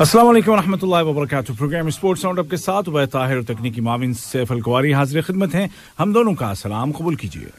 असलम वरहमल वबरक programme sports up के साथ वह ताहिर तकनीकी माविन सैफ अलकवारी हाजिर खिदमत हैं हम दोनों का सलाम कबूल कीजिए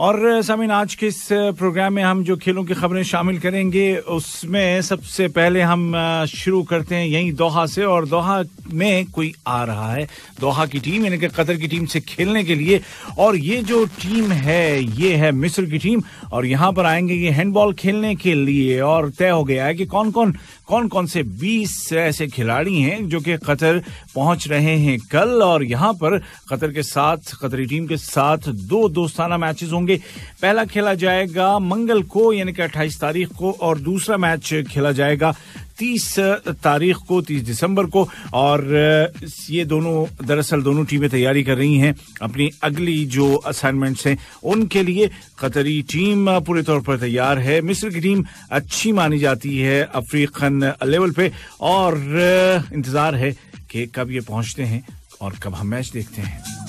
और समीन आज के इस प्रोग्राम में हम जो खेलों की खबरें शामिल करेंगे उसमें सबसे पहले हम शुरू करते हैं यहीं दोहा से और दोहा में कोई आ रहा है दोहा की टीम यानी कि कतर की टीम से खेलने के लिए और ये जो टीम है ये है मिस्र की टीम और यहाँ पर आएंगे ये हैंडबॉल खेलने के लिए और तय हो गया है कि कौन कौन कौन कौन से बीस ऐसे खिलाड़ी हैं जो कि कतर पहुंच रहे हैं कल और यहाँ पर कतर के साथ कतरी टीम के साथ दो दोस्ताना मैचेस होंगे होंगे पहला खेला जाएगा मंगल को यानी कि अट्ठाईस तारीख को और दूसरा मैच खेला जाएगा तीस तारीख को तीस दिसंबर को और ये दोनों दरअसल दोनों टीमें तैयारी कर रही हैं अपनी अगली जो असाइनमेंट्स हैं उनके लिए कतरी टीम पूरे तौर पर तैयार है मिस्र की टीम अच्छी मानी जाती है अफ्रीकन लेवल पे और इंतज़ार है कि कब ये पहुंचते हैं और कब हम मैच देखते हैं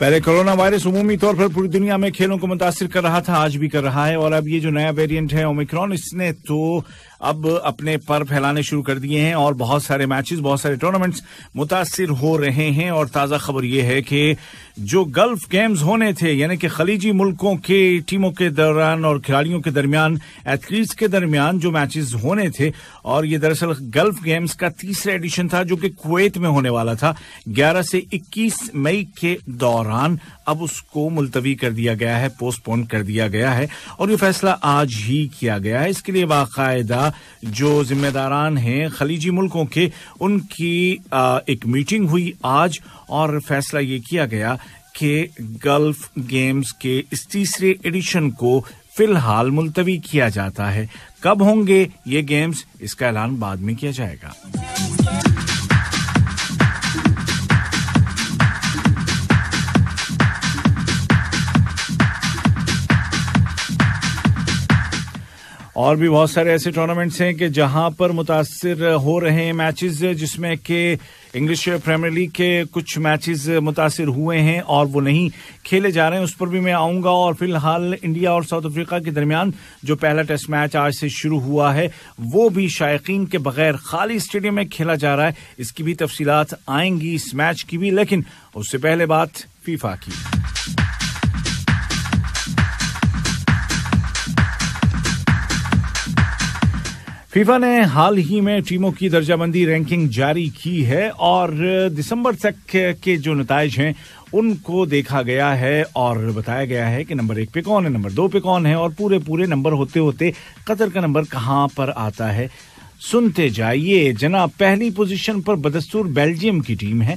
पहले कोरोना वायरस उमूमी तौर पर पूरी दुनिया में खेलों को मुतासर कर रहा था आज भी कर रहा है और अब ये जो नया वेरिएंट है ओमिक्रॉन इसने तो अब अपने पर फैलाने शुरू कर दिए हैं और बहुत सारे मैचेस बहुत सारे टूर्नामेंट्स मुतासर हो रहे हैं और ताज़ा खबर यह है कि जो गल्फ गेम्स होने थे यानी कि खलीजी मुल्कों के टीमों के दौरान और खिलाड़ियों के दरमियान एथलीट्स के दरमियान जो मैचेस होने थे और ये दरअसल गल्फ गेम्स का तीसरा एडिशन था जो कि कुवैत में होने वाला था ग्यारह से इक्कीस मई के दौरान अब उसको मुलतवी कर दिया गया है पोस्टपोन कर दिया गया है और ये फैसला आज ही किया गया है इसके लिए बाकायदा जो जिम्मेदारान हैं खलीजी मुल्कों के उनकी एक मीटिंग हुई आज और फैसला ये किया गया कि गल्फ गेम्स के इस तीसरे एडिशन को फिलहाल मुलतवी किया जाता है कब होंगे ये गेम्स इसका ऐलान बाद में किया जाएगा और भी बहुत सारे ऐसे टूर्नामेंट्स हैं कि जहां पर मुतासर हो रहे हैं मैचेस जिसमें कि इंग्लिश प्रीमियर लीग के कुछ मैचेस मुतासर हुए हैं और वो नहीं खेले जा रहे हैं उस पर भी मैं आऊंगा और फिलहाल इंडिया और साउथ अफ्रीका के दरमियान जो पहला टेस्ट मैच आज से शुरू हुआ है वो भी शायकीन के बगैर खाली स्टेडियम में खेला जा रहा है इसकी भी तफसीत आएंगी इस मैच की भी लेकिन उससे पहले बात फीफा की फीफा ने हाल ही में टीमों की दर्जाबंदी रैंकिंग जारी की है और दिसंबर तक के जो नतज हैं उनको देखा गया है और बताया गया है कि नंबर एक पे कौन है नंबर दो पे कौन है और पूरे पूरे नंबर होते होते कतर का नंबर कहाँ पर आता है सुनते जाइए जना पहली पोजीशन पर बदस्तूर बेल्जियम की टीम है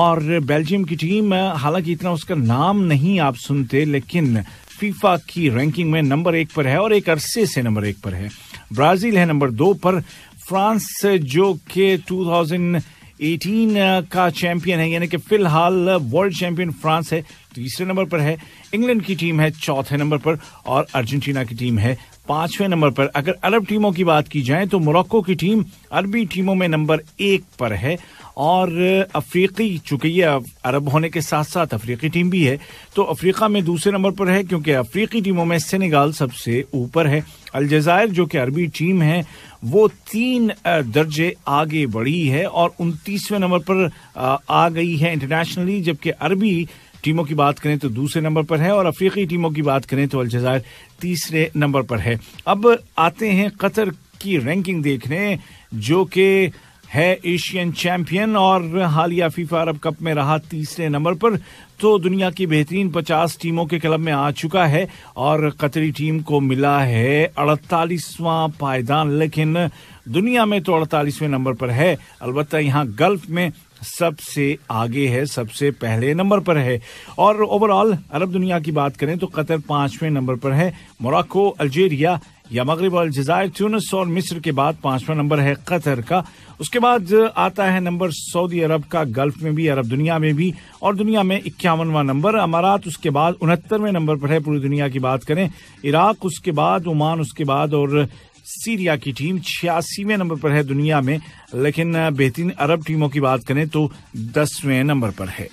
और बेल्जियम की टीम हालांकि इतना उसका नाम नहीं आप सुनते लेकिन फीफा की रैंकिंग में नंबर एक पर है और एक अरसे से नंबर एक पर है ब्राजील है नंबर दो पर फ्रांस जो कि 2018 का चैंपियन है यानी कि फिलहाल वर्ल्ड चैंपियन फ्रांस है तीसरे नंबर पर है इंग्लैंड की टीम है चौथे नंबर पर और अर्जेंटीना की टीम है पांचवें नंबर पर अगर अरब टीमों की बात की जाए तो मोरक्को की टीम अरबी टीमों में नंबर एक पर है और अफ्रीकी चूंकि ये अरब होने के साथ साथ अफ्रीकी टीम भी है तो अफ्रीका में दूसरे नंबर पर है क्योंकि अफ्रीकी टीमों में सेनेगाल सबसे ऊपर है अलजायर जो कि अरबी टीम है वो तीन दर्जे आगे बढ़ी है और उनतीसवें नंबर पर आ गई है इंटरनेशनली जबकि अरबी टीमों की बात करें तो दूसरे नंबर पर है और अफ्रीकी टीमों की बात करें तो अलजायर तीसरे नंबर पर है अब आते हैं कतर की रैंकिंग देखने जो कि है एशियन चैंपियन और हालिया फीफा अरब कप में रहा तीसरे नंबर पर तो दुनिया की बेहतरीन 50 टीमों के क्लब में आ चुका है और कतरी टीम को मिला है अड़तालीसवां पायदान लेकिन दुनिया में तो अड़तालीसवें नंबर पर है अलबत्त यहाँ गल्फ में सबसे आगे है सबसे पहले नंबर पर है और ओवरऑल अरब दुनिया की बात करें तो कतर पांचवें नंबर पर है मोराको अल्जेरिया या मगरब अलजायर ट्यूनस और मिस्र के बाद पांचवा नंबर है कतर का उसके बाद आता है नंबर सऊदी अरब का गल्फ में भी अरब दुनिया में भी और दुनिया में इक्यावनवा नंबर अमारात उसके बाद उनहत्तरवें नंबर पर है पूरी दुनिया की बात करें इराक उसके बाद ओमान उसके बाद और सीरिया की टीम छियासीवें नंबर पर है दुनिया में लेकिन बेहतरीन अरब टीमों की बात करें तो दसवें नंबर पर है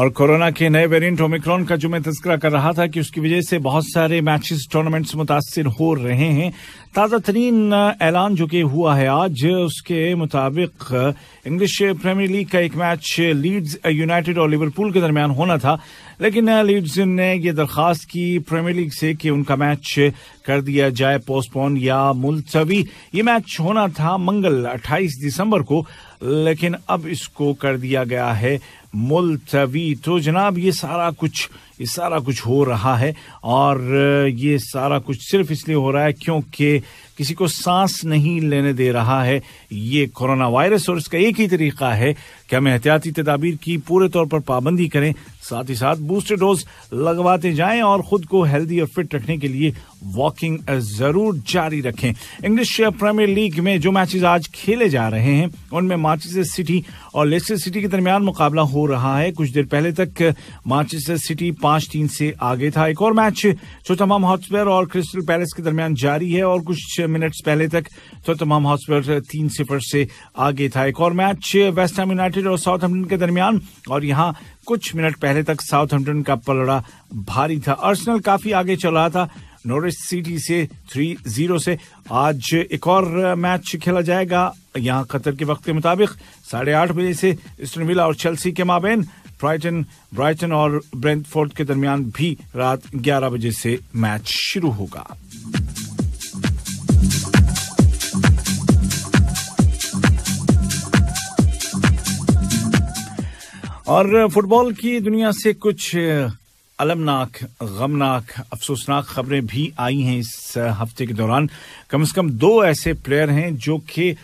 और कोरोना के नए वेरिएंट ओमिक्रॉन का जो मैं तस्करा कर रहा था कि उसकी वजह से बहुत सारे मैचेस टूर्नामेंट्स मुतासर हो रहे हैं ताज़ा तरीन ऐलान जो कि हुआ है आज उसके मुताबिक इंग्लिश प्रीमियर लीग का एक मैच लीड्स यूनाइटेड और लिवरपूल के दरमियान होना था लेकिन लीड्स ने यह दरख्वास्त की प्रीमियर लीग से कि उनका मैच कर दिया जाए पोस्टपोन या मुलतवी ये मैच होना था मंगल 28 दिसंबर को लेकिन अब इसको कर दिया गया है मुलतवी तो जनाब ये सारा कुछ ये सारा कुछ हो रहा है और ये सारा कुछ सिर्फ इसलिए हो रहा है क्योंकि किसी को सांस नहीं लेने दे रहा है ये कोरोना वायरस और इसका एक ही तरीका है कि हमें एहतियाती तदाबीर की पूरे तौर पर पाबंदी करें साथ ही साथ बूस्टर डोज लगवाते जाएं और खुद को हेल्दी और फिट रखने के लिए वॉकिंग जरूर जारी रखें इंग्लिश प्रीमियर लीग में जो मैचेस आज खेले जा रहे हैं उनमें मार्चेस्टर सिटी और लेस्टर सिटी के दरमियान मुकाबला हो रहा है कुछ देर पहले तक मार्चेस्टर सिटी पांच तीन से आगे था एक और मैच जो तमाम हॉटस्पेयर और क्रिस्टल पैलेस के दरमियान जारी है और कुछ मिनट्स पहले तक तो तमाम हॉस्पिटल तीन सिफर से आगे था एक और मैच वेस्ट हैम यूनाइटेड और साउथ हेम्पटन के दरमियान और यहां कुछ मिनट पहले तक साउथ हेम्पटन का पलड़ा भारी था अर्सनल काफी आगे चल रहा था नॉर्थ सिटी से थ्री जीरो से आज एक और मैच खेला जाएगा यहां कतर के वक्त के मुताबिक साढ़े आठ बजे से ईस्टर्न और चेल्सी के माबेन ब्राइटन ब्राइटन और ब्रेंथफोर्ड के दरमियान भी रात ग्यारह बजे से मैच शुरू होगा और फुटबॉल की दुनिया से कुछ अलमनाक गमनाक अफसोसनाक खबरें भी आई हैं इस हफ्ते के दौरान कम से कम दो ऐसे प्लेयर हैं जो कि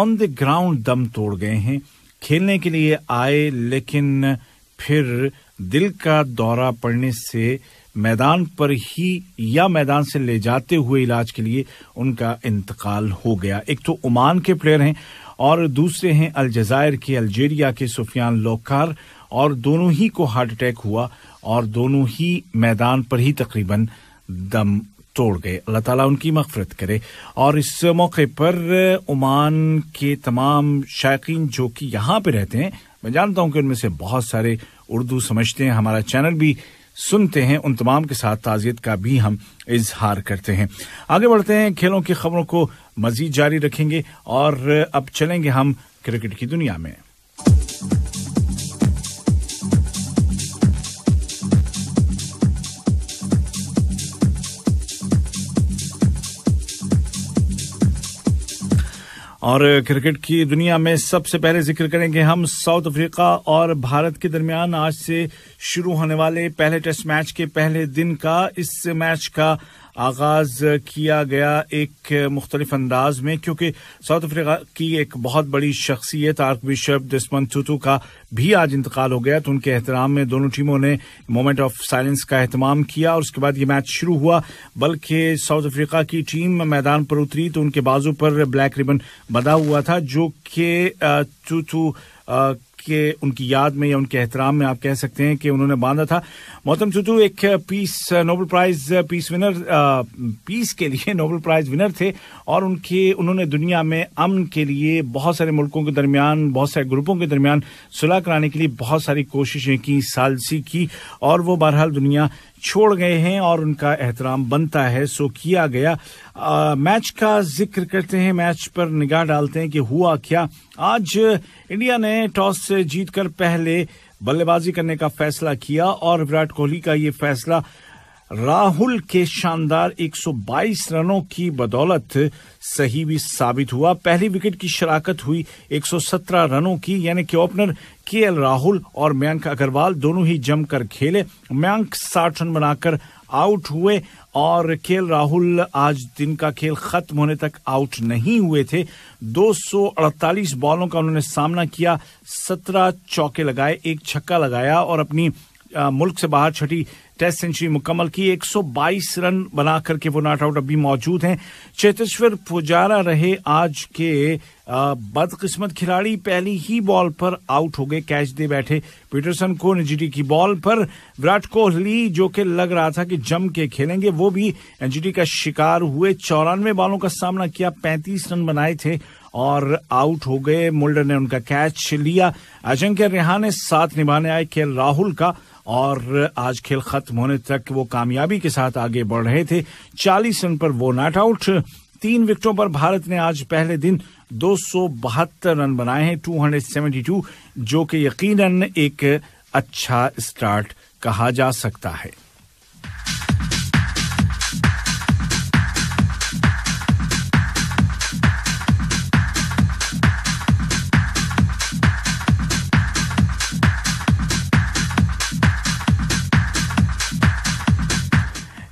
ऑन द ग्राउंड दम तोड़ गए हैं खेलने के लिए आए लेकिन फिर दिल का दौरा पड़ने से मैदान पर ही या मैदान से ले जाते हुए इलाज के लिए उनका इंतकाल हो गया एक तो ओमान के प्लेयर हैं और दूसरे हैं अलजायर के अल्जेरिया के सुफियान लोकार और दोनों ही को हार्ट अटैक हुआ और दोनों ही मैदान पर ही तकरीबन दम तोड़ गए अल्लाह ताला उनकी मफफरत करे और इस मौके पर ओमान के तमाम शायकीन जो कि यहाँ पे रहते हैं मैं जानता हूँ कि उनमें से बहुत सारे उर्दू समझते हैं हमारा चैनल भी सुनते हैं उन तमाम के साथ ताज़ियत का भी हम इजहार करते हैं आगे बढ़ते हैं खेलों की खबरों को मजीद जारी रखेंगे और अब चलेंगे हम क्रिकेट की दुनिया में और क्रिकेट की दुनिया में सबसे पहले जिक्र करेंगे हम साउथ अफ्रीका और भारत के दरमियान आज से शुरू होने वाले पहले टेस्ट मैच के पहले दिन का इस मैच का आगाज किया गया एक मुख्तलिफ अंदाज में क्योंकि साउथ अफ्रीका की एक बहुत बड़ी शख्सियत आर्क बिशप दिसमन चुतू का भी आज इंतकाल हो गया तो उनके एहतराम में दोनों टीमों ने मोमेंट ऑफ साइलेंस का अहतमाम किया और उसके बाद ये मैच शुरू हुआ बल्कि साउथ अफ्रीका की टीम मैदान पर उतरी तो उनके बाजू पर ब्लैक रिबन बंधा हुआ था जो कि चुतू के उनकी याद में या उनके एहतराम में आप कह सकते हैं कि उन्होंने बांधा था मोहतम चुतू एक peace Nobel prize peace winner peace के लिए नोबल प्राइज विनर थे और उनके उन्होंने दुनिया में अमन के लिए बहुत सारे मुल्कों के दरमियान बहुत सारे ग्रुपों के दरमियान सुलह कराने के लिए बहुत सारी कोशिशें की सालसी की और वो बहरहाल दुनिया छोड़ गए हैं और उनका एहतराम बनता है सो किया गया आ, मैच का जिक्र करते हैं मैच पर निगाह डालते हैं कि हुआ क्या आज इंडिया ने टॉस से जीतकर पहले बल्लेबाजी करने का फैसला किया और विराट कोहली का ये फैसला राहुल के शानदार 122 रनों की बदौलत सही भी साबित हुआ पहली विकेट की शराकत हुई 117 रनों की यानी कि ओपनर के एल राहुल और मयंक अग्रवाल दोनों ही जमकर खेले मयंक साठ रन बनाकर आउट हुए और के राहुल आज दिन का खेल खत्म होने तक आउट नहीं हुए थे 248 बॉलों का उन्होंने सामना किया 17 चौके लगाए एक छक्का लगाया और अपनी मुल्क से बाहर छठी टेस्ट सेंचुरी मुकम्मल की 122 रन बनाकर के वो नॉट आउट अभी मौजूद हैं चेतेश्वर पुजारा रहे आज के बदकिस्मत खिलाड़ी पहली ही बॉल पर आउट हो गए कैच दे बैठे पीटरसन को एनजीटी की बॉल पर विराट कोहली जो कि लग रहा था कि जम के खेलेंगे वो भी एनजीटी का शिकार हुए चौरानवे बॉलों का सामना किया पैंतीस रन बनाए थे और आउट हो गए मुल्डर ने उनका कैच लिया अजंक्य अजिंक्य ने साथ निभाने आए के राहुल का और आज खेल खत्म होने तक वो कामयाबी के साथ आगे बढ़ रहे थे 40 रन पर वो नॉट आउट तीन विकेटों पर भारत ने आज पहले दिन दो रन बनाए हैं 272 जो कि यकीनन एक अच्छा स्टार्ट कहा जा सकता है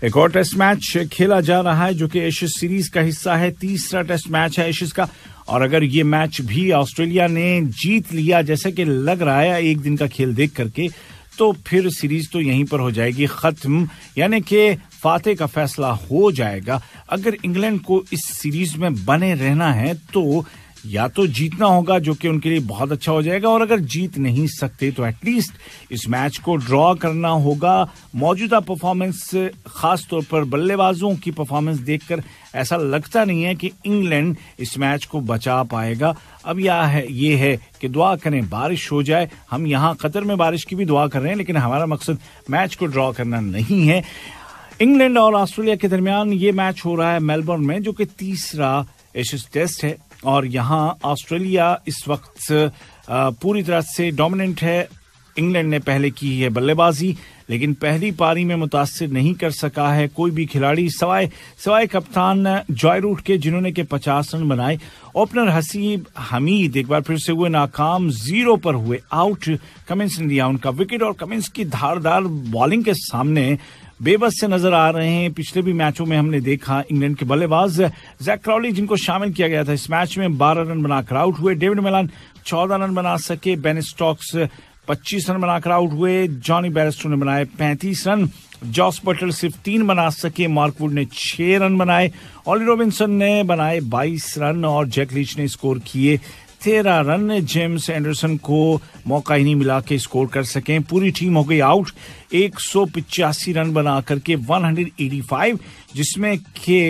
एक और टेस्ट मैच खेला जा रहा है जो कि एशियस सीरीज का हिस्सा है तीसरा टेस्ट मैच है एशियस का और अगर ये मैच भी ऑस्ट्रेलिया ने जीत लिया जैसे कि लग रहा है एक दिन का खेल देख करके तो फिर सीरीज तो यहीं पर हो जाएगी खत्म यानी कि फाते का फैसला हो जाएगा अगर इंग्लैंड को इस सीरीज में बने रहना है तो या तो जीतना होगा जो कि उनके लिए बहुत अच्छा हो जाएगा और अगर जीत नहीं सकते तो एटलीस्ट इस मैच को ड्रॉ करना होगा मौजूदा परफॉर्मेंस खास तौर पर बल्लेबाजों की परफॉर्मेंस देखकर ऐसा लगता नहीं है कि इंग्लैंड इस मैच को बचा पाएगा अब यह है ये है कि दुआ करें बारिश हो जाए हम यहाँ कतर में बारिश की भी दुआ कर रहे हैं लेकिन हमारा मकसद मैच को ड्रॉ करना नहीं है इंग्लैंड और ऑस्ट्रेलिया के दरमियान ये मैच हो रहा है मेलबोर्न में जो कि तीसरा एशिस टेस्ट है और यहाँ ऑस्ट्रेलिया इस वक्त पूरी तरह से डोमिनेंट है इंग्लैंड ने पहले की है बल्लेबाजी लेकिन पहली पारी में मुतासर नहीं कर सका है कोई भी खिलाड़ी सवाए सवाए कप्तान जॉय रूट के जिन्होंने के पचास रन बनाए ओपनर हसीब हमीद एक बार फिर से हुए नाकाम जीरो पर हुए आउट कमिंस ने दिया उनका विकेट और कमिंस की धारदार बॉलिंग के सामने बेबस से नजर आ रहे हैं पिछले भी मैचों में हमने देखा इंग्लैंड के बल्लेबाज जैक क्रॉली जिनको शामिल किया गया था इस मैच में बारह रन बनाकर आउट हुए डेविड मिलान चौदह रन बना सके बेन स्टॉक्स पच्चीस रन बनाकर आउट हुए जॉनी बैरिस्टो ने बनाए पैंतीस रन जॉस बटल सिर्फ तीन बना सके मार्कवुड ने छह रन बनाए ऑली रॉबिन्सन ने बनाए बाईस रन और जैक लीच ने स्कोर किए तेरह रन जेम्स एंडरसन को मौका ही नहीं मिला के स्कोर कर सकें पूरी टीम हो गई आउट एक रन बना करके 185 जिसमें के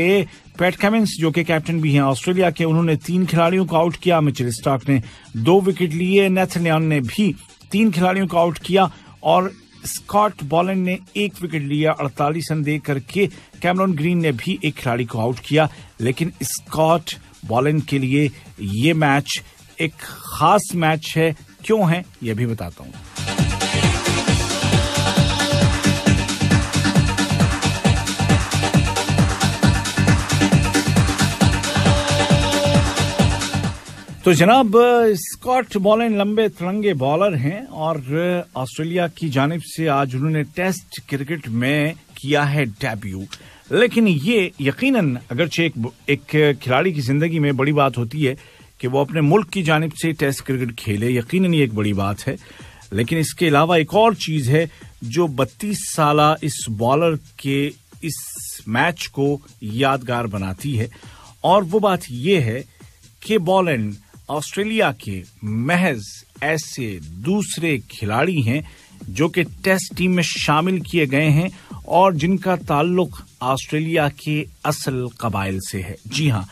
पैट कैमिंस जो कि कैप्टन भी हैं ऑस्ट्रेलिया के उन्होंने तीन खिलाड़ियों को आउट किया मिचिल स्टार्क ने दो विकेट लिए नेथलियन ने भी तीन खिलाड़ियों को आउट किया और स्कॉट बॉलन ने एक विकेट लिया 48 रन दे करके कैमरॉन ग्रीन ने भी एक खिलाड़ी को आउट किया लेकिन स्कॉट बॉलन के लिए ये मैच एक खास मैच है क्यों है यह भी बताता हूं तो जनाब स्कॉट बॉलिंग लंबे तिरंगे बॉलर हैं और ऑस्ट्रेलिया की जानब से आज उन्होंने टेस्ट क्रिकेट में किया है डेब्यू लेकिन ये यकीनन अगरचे एक एक खिलाड़ी की जिंदगी में बड़ी बात होती है कि वो अपने मुल्क की जानब से टेस्ट क्रिकेट खेले यकीन ये एक बड़ी बात है लेकिन इसके अलावा एक और चीज़ है जो बत्तीस साल इस बॉलर के इस मैच को यादगार बनाती है और वो बात यह है कि बॉलैंड ऑस्ट्रेलिया के महज ऐसे दूसरे खिलाड़ी हैं जो कि टेस्ट टीम में शामिल किए गए हैं और जिनका ताल्लुक ऑस्ट्रेलिया के असल कबाइल से है जी हाँ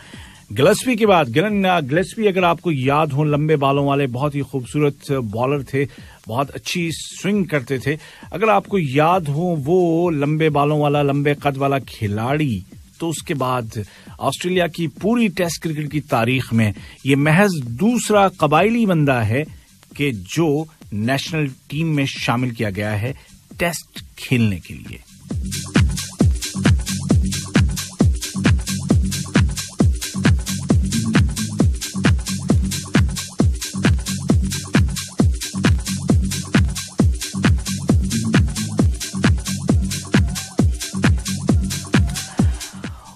ग्लेसवी की बात गिलन ग्लेसवी अगर आपको याद हो लंबे बालों वाले बहुत ही खूबसूरत बॉलर uh, थे बहुत अच्छी स्विंग करते थे अगर आपको याद हो वो लंबे बालों वाला लंबे कद वाला खिलाड़ी तो उसके बाद ऑस्ट्रेलिया की पूरी टेस्ट क्रिकेट की तारीख में ये महज दूसरा कबायली बंदा है कि जो नेशनल टीम में शामिल किया गया है टेस्ट खेलने के लिए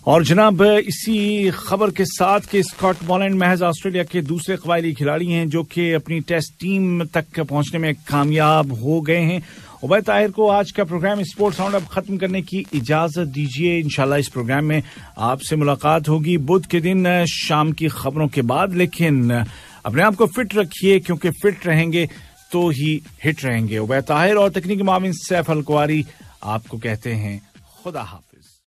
और जनाब इसी खबर के साथ कि स्कॉट बॉलैंड महज ऑस्ट्रेलिया के दूसरे कबायली खिलाड़ी हैं जो कि अपनी टेस्ट टीम तक पहुंचने में कामयाब हो गए हैं उबै ताहिर को आज का प्रोग्राम स्पोर्ट्स राउंड अब खत्म करने की इजाजत दीजिए इंशाल्लाह इस प्रोग्राम में आपसे मुलाकात होगी बुध के दिन शाम की खबरों के बाद लेकिन अपने आप को फिट रखिए क्योंकि फिट रहेंगे तो ही हिट रहेंगे उबै ताहिर और तकनीकी मामिन सैफ अलकुआरी आपको कहते हैं खुदा हाफ